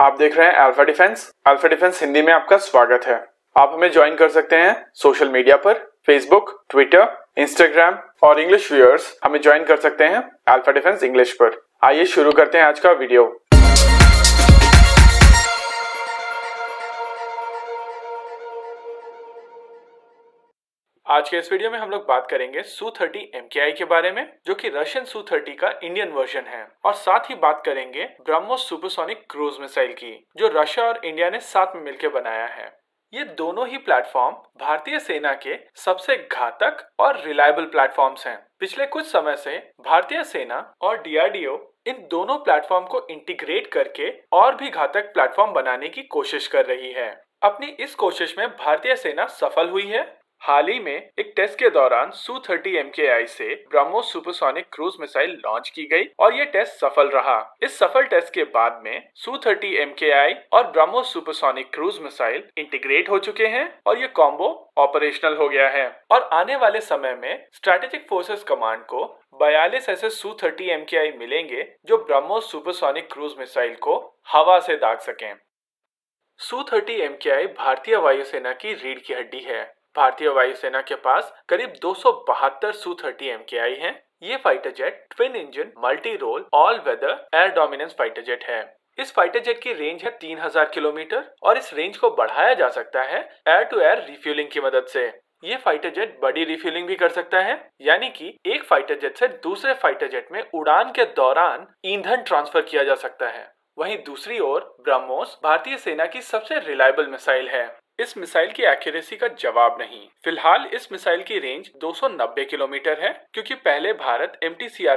आप देख रहे हैं alpha defence alpha defence Hindi में आपका स्वागत है आप हमें ज्वाइन कर सकते हैं सोशल मीडिया पर फेसबुक ट्विटर इंस्टाग्राम और इंग्लिश व्यूअर्स हमें ज्वाइन कर सकते हैं अल्फा डिफेंस इंग्लिश पर आइए शुरू करते हैं आज का वीडियो आज के इस वीडियो में हम लोग बात करेंगे सू थर्टी एम के बारे में जो कि रशियन सू थर्टी का इंडियन वर्जन है और साथ ही बात करेंगे ब्रह्मोस सुपरसोनिक क्रूज मिसाइल की जो रशिया और इंडिया ने साथ में मिलकर बनाया है ये दोनों ही प्लेटफॉर्म भारतीय सेना के सबसे घातक और रिलायबल प्लेटफॉर्म्स हैं। पिछले कुछ समय से भारतीय सेना और डीआरडीओ इन दोनों प्लेटफॉर्म को इंटीग्रेट करके और भी घातक प्लेटफॉर्म बनाने की कोशिश कर रही है अपनी इस कोशिश में भारतीय सेना सफल हुई है हाल ही में एक टेस्ट के दौरान सू थर्टी एम के आई से BrahMos supersonic cruise missile launch की गई और ये टेस्ट सफल रहा इस सफल टेस्ट के बाद में सू थर्टी एम के आई और BrahMos supersonic cruise missile integrate हो चुके हैं और ये कॉम्बो ऑपरेशनल हो गया है और आने वाले समय में स्ट्रेटेजिक फोर्सेस कमांड को बयालीस ऐसे सू थर्टी एम के आई मिलेंगे जो ब्रह्मोस सुपरसोनिक क्रूज मिसाइल को हवा से दाग सकें सू थर्टी एम के आई भारतीय वायुसेना की रीढ़ की हड्डी है भारतीय वायुसेना के पास करीब दो सौ बहत्तर सू थर्टी एम के आई है ये fighter jet twin engine multi role all weather air dominance fighter jet है इस फाइटर जेट की रेंज है 3000 किलोमीटर और इस रेंज को बढ़ाया जा सकता है एयर टू एयर रिफ्यूलिंग की मदद से ये फाइटर जेट बड़ी रिफ्यूलिंग भी कर सकता है यानी कि एक फाइटर जेट से दूसरे फाइटर जेट में उड़ान के दौरान ईंधन ट्रांसफर किया जा सकता है वहीं दूसरी ओर ब्रह्मोस भारतीय सेना की सबसे रिलायबल मिसाइल है इस मिसाइल की एक्यूरेसी का जवाब नहीं फिलहाल इस मिसाइल की रेंज 290 किलोमीटर है क्योंकि पहले भारत एम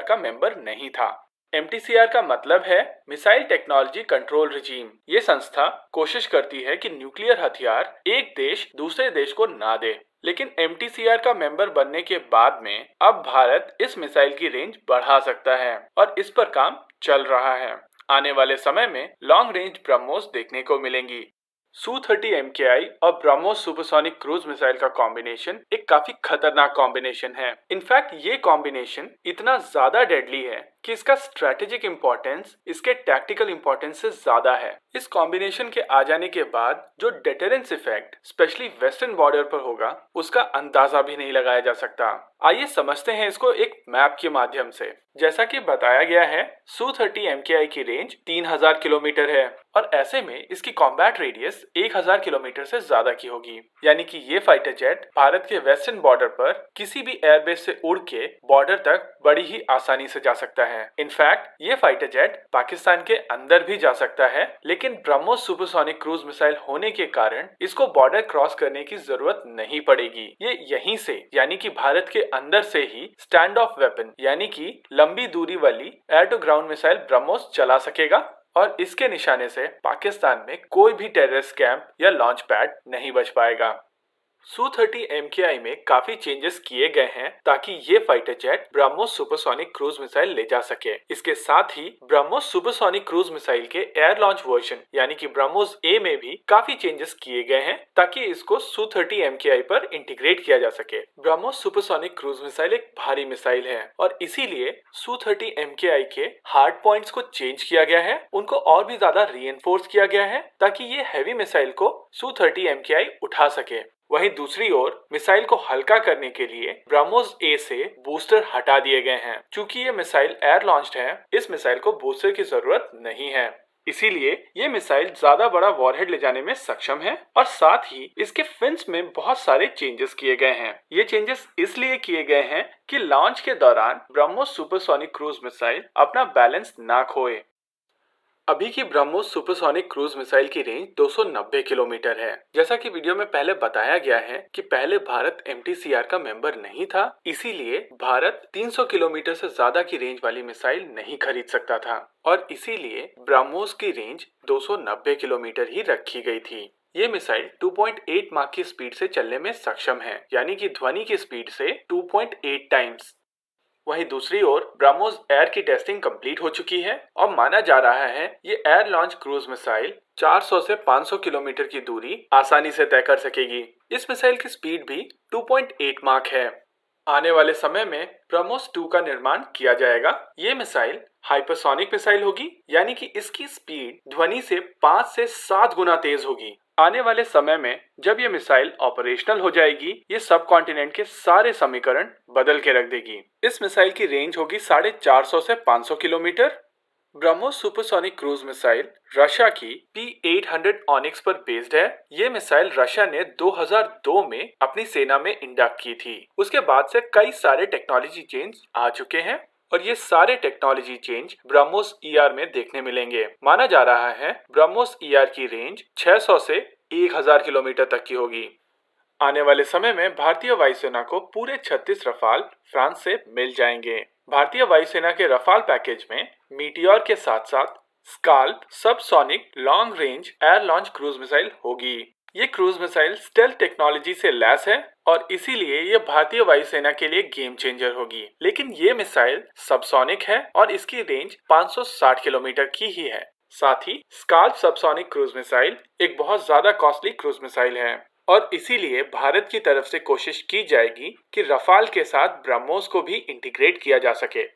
का मेंबर नहीं था एम का मतलब है मिसाइल टेक्नोलॉजी कंट्रोल रिजीम ये संस्था कोशिश करती है कि न्यूक्लियर हथियार एक देश दूसरे देश को ना दे लेकिन एम का मेंबर बनने के बाद में अब भारत इस मिसाइल की रेंज बढ़ा सकता है और इस पर काम चल रहा है आने वाले समय में लॉन्ग रेंज ब्रह्मोस देखने को मिलेंगी सू थर्टी एम के आई और ब्रह्मो सुपरसोनिक क्रूज मिसाइल का कॉम्बिनेशन एक काफी खतरनाक कॉम्बिनेशन है इनफैक्ट ये कॉम्बिनेशन इतना ज्यादा डेडली है कि इसका स्ट्रेटेजिक इम्पोर्टेंस इसके टैक्टिकल इम्पोर्टेंस से ज्यादा है इस कॉम्बिनेशन के आ जाने के बाद जो deterrence effect specially western border पर होगा उसका अंदाजा भी नहीं लगाया जा सकता आइए समझते हैं इसको एक मैप के माध्यम से जैसा कि बताया गया है सू थर्टी एम के आई की रेंज तीन हजार किलोमीटर है और ऐसे में इसकी कॉम्बैट रेडियस 1000 किलोमीटर से ज्यादा की होगी यानी कि ये फाइटर जेट भारत के वेस्टर्न बॉर्डर पर किसी भी एयरबेस से उड़ के बॉर्डर तक बड़ी ही आसानी से जा सकता है इनफैक्ट ये फाइटर जेट पाकिस्तान के अंदर भी जा सकता है लेकिन ब्रह्मोस सुपरसोनिक क्रूज मिसाइल होने के कारण इसको बॉर्डर क्रॉस करने की जरूरत नहीं पड़ेगी ये यही से यानी की भारत के अंदर से ही स्टैंड ऑफ वेपन यानी की लंबी दूरी वाली air to ground missile BrahMos चला सकेगा और इसके निशाने से पाकिस्तान में कोई भी टेररिस्ट कैंप या लॉन्च पैड नहीं बच पाएगा सू थर्टी एम के आई में काफी चेंजेस किए गए हैं ताकि ये fighter jet BrahMos supersonic cruise missile ले जा सके इसके साथ ही ब्रह्मोस सुपरसोनिक क्रूज मिसाइल के एयर लॉन्च वर्जन यानी कि ब्रह्मोस ए में भी काफी चेंजेस किए गए हैं ताकि इसको सू थर्टी एम के आई पर इंटीग्रेट किया जा सके ब्रह्मोस सुपरसोनिक क्रूज मिसाइल एक भारी मिसाइल है और इसीलिए सू थर्टी एम के आई के हार्ड पॉइंट को चेंज किया गया है उनको और भी ज्यादा री किया गया है ताकि ये हैवी मिसाइल को सू थर्टी एम के आई उठा सके वहीं दूसरी ओर मिसाइल को हल्का करने के लिए ब्रह्मोस ए से बूस्टर हटा दिए गए हैं क्योंकि ये मिसाइल एयर लॉन्च है इस मिसाइल को बूस्टर की जरूरत नहीं है इसीलिए ये मिसाइल ज्यादा बड़ा वॉरहेड ले जाने में सक्षम है और साथ ही इसके फिंस में बहुत सारे चेंजेस किए गए हैं ये चेंजेस इसलिए किए गए हैं कि लॉन्च के दौरान ब्रह्मोस सुपरसोनिक क्रूज मिसाइल अपना बैलेंस ना खोए अभी की ब्रह्मोस सुपरसोनिक क्रूज मिसाइल की रेंज 290 किलोमीटर है जैसा कि वीडियो में पहले बताया गया है कि पहले भारत एम का मेंबर नहीं था इसीलिए भारत 300 किलोमीटर से ज्यादा की रेंज वाली मिसाइल नहीं खरीद सकता था और इसीलिए ब्रह्मोस की रेंज 290 किलोमीटर ही रखी गई थी ये मिसाइल 2.8 मार्क की स्पीड से चलने में सक्षम है यानी कि ध्वनि की स्पीड से 2.8 टाइम्स वहीं दूसरी ओर ब्राह्मोस एयर की टेस्टिंग कंप्लीट हो चुकी है और माना जा रहा है ये एयर लॉन्च क्रूज मिसाइल 400 से 500 किलोमीटर की दूरी आसानी से तय कर सकेगी इस मिसाइल की स्पीड भी 2.8 मार्क है आने वाले समय में ब्रह्मोस 2 का निर्माण किया जाएगा ये मिसाइल हाइपरसोनिक मिसाइल होगी यानी कि इसकी स्पीड ध्वनि से पाँच से सात गुना तेज होगी आने वाले समय में जब ये मिसाइल ऑपरेशनल हो जाएगी ये सब कॉन्टिनेंट के सारे समीकरण बदल के रख देगी इस मिसाइल की रेंज होगी साढ़े चार सौ से पाँच सौ kilometre BrahMos supersonic cruise missile Russia की पी हंड्रेड ऑनिक्स पर बेस्ड है ये मिसाइल रशिया ने 2002 में अपनी सेना में इंडक्ट की थी उसके बाद से कई सारे टेक्नोलॉजी चेंज आ चुके हैं और ये सारे टेक्नोलॉजी चेंज ब्रह्मोस ई में देखने मिलेंगे माना जा रहा है ब्रह्मोस ई e की रेंज 600 से 1000 किलोमीटर तक की होगी आने वाले समय में भारतीय वायुसेना को पूरे 36 रफाल फ्रांस से मिल जाएंगे भारतीय वायुसेना के रफाल पैकेज में मीटियोर के साथ साथ Scalp subsonic long range air launch cruise missile होगी ये क्रूज मिसाइल स्टेल टेक्नोलॉजी से लैस है और इसीलिए ये भारतीय वायुसेना के लिए गेम चेंजर होगी लेकिन ये मिसाइल सबसोनिक है और इसकी रेंज 560 किलोमीटर की ही है साथ ही स्कार्प सबसोनिक क्रूज मिसाइल एक बहुत ज्यादा कॉस्टली क्रूज मिसाइल है और इसीलिए भारत की तरफ से कोशिश की जाएगी कि रफाल के साथ ब्रह्मोस को भी इंटीग्रेट किया जा सके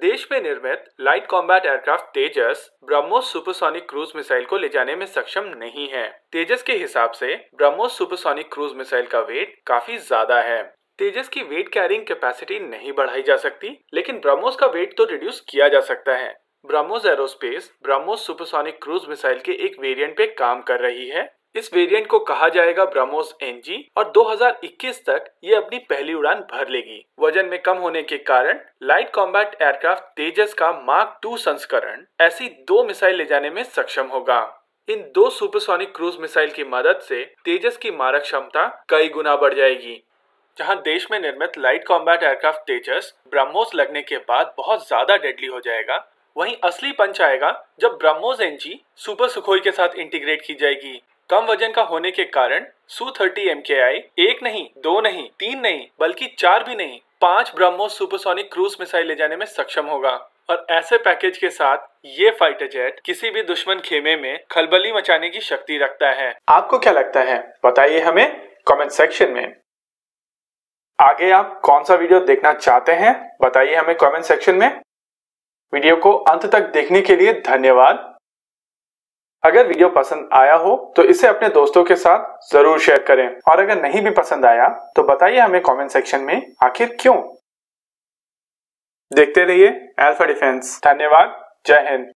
देश में निर्मित light combat aircraft Tejas BrahMos supersonic cruise missile को ले जाने में सक्षम नहीं है तेजस के हिसाब से ब्रह्मोस सुपरसोनिक क्रूज मिसाइल का वेट काफी ज्यादा है तेजस की वेट कैरिंग कैपेसिटी नहीं बढ़ाई जा सकती लेकिन ब्रह्मोस का वेट तो रिड्यूस किया जा सकता है BrahMos aerospace BrahMos supersonic cruise missile के एक वेरिएंट पे काम कर रही है इस वेरिएंट को कहा जाएगा ब्रह्मोस एनजी और 2021 तक ये अपनी पहली उड़ान भर लेगी वजन में कम होने के कारण लाइट कॉम्बैट एयरक्राफ्ट तेजस का मार्क टू संस्करण ऐसी दो मिसाइल ले जाने में सक्षम होगा इन दो सुपरसोनिक क्रूज मिसाइल की मदद से तेजस की मारक क्षमता कई गुना बढ़ जाएगी जहां देश में निर्मित light combat aircraft Tejas BrahMos लगने के बाद बहुत ज्यादा डेडली हो जाएगा वहीं असली पंच आएगा जब ब्रह्मोस एनजी सुपर सुखोई के साथ इंटीग्रेट की जाएगी कम वजन का होने के कारण सू थर्टी एम एक नहीं दो नहीं तीन नहीं बल्कि चार भी नहीं पांच ब्रह्मोस सुपरसोनिक क्रूज मिसाइल ले जाने में सक्षम होगा और ऐसे पैकेज के साथ ये फाइटर जेट किसी भी दुश्मन खेमे में खलबली मचाने की शक्ति रखता है आपको क्या लगता है बताइए हमें कमेंट सेक्शन में आगे आप कौन सा वीडियो देखना चाहते हैं बताइए हमें कमेंट सेक्शन में वीडियो को अंत तक देखने के लिए धन्यवाद अगर वीडियो पसंद आया हो तो इसे अपने दोस्तों के साथ जरूर शेयर करें और अगर नहीं भी पसंद आया तो बताइए हमें कमेंट सेक्शन में आखिर क्यों देखते रहिए अल्फा डिफेंस धन्यवाद जय हिंद